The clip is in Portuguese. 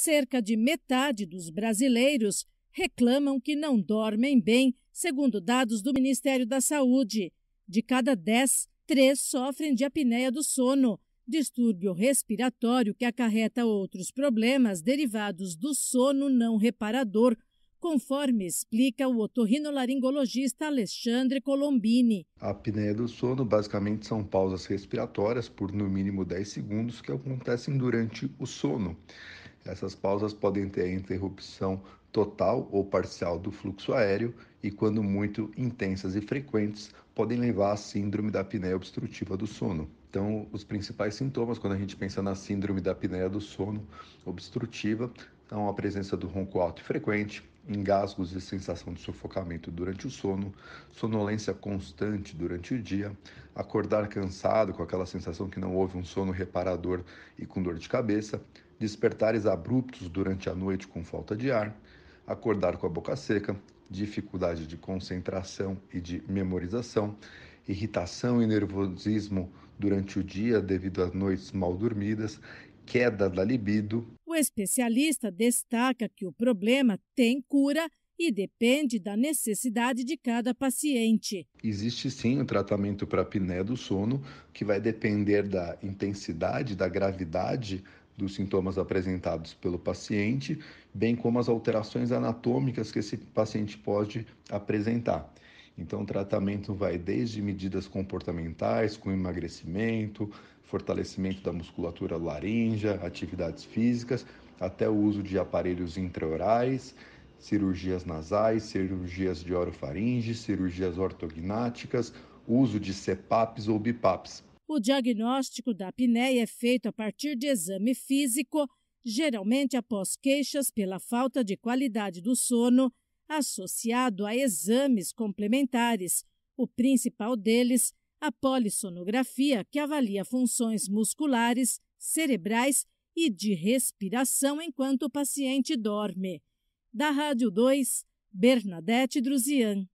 cerca de metade dos brasileiros reclamam que não dormem bem, segundo dados do Ministério da Saúde. De cada dez, três sofrem de apneia do sono, distúrbio respiratório que acarreta outros problemas derivados do sono não reparador, conforme explica o otorrinolaringologista Alexandre Colombini. A apneia do sono basicamente são pausas respiratórias por no mínimo 10 segundos que acontecem durante o sono. Essas pausas podem ter a interrupção total ou parcial do fluxo aéreo e, quando muito intensas e frequentes, podem levar à síndrome da apneia obstrutiva do sono. Então, os principais sintomas quando a gente pensa na síndrome da apneia do sono obstrutiva são a presença do ronco alto e frequente, engasgos e sensação de sufocamento durante o sono, sonolência constante durante o dia, acordar cansado com aquela sensação que não houve um sono reparador e com dor de cabeça, despertares abruptos durante a noite com falta de ar, acordar com a boca seca, dificuldade de concentração e de memorização, irritação e nervosismo durante o dia devido às noites mal dormidas, queda da libido o especialista destaca que o problema tem cura e depende da necessidade de cada paciente. Existe sim o um tratamento para apneia do sono, que vai depender da intensidade, da gravidade dos sintomas apresentados pelo paciente, bem como as alterações anatômicas que esse paciente pode apresentar. Então, o tratamento vai desde medidas comportamentais, com emagrecimento, fortalecimento da musculatura laríngea, atividades físicas, até o uso de aparelhos intraorais, cirurgias nasais, cirurgias de orofaringe, cirurgias ortognáticas, uso de CEPAPs ou BIPAPs. O diagnóstico da apneia é feito a partir de exame físico, geralmente após queixas pela falta de qualidade do sono associado a exames complementares, o principal deles, a polissonografia, que avalia funções musculares, cerebrais e de respiração enquanto o paciente dorme. Da Rádio 2, Bernadette Druzian.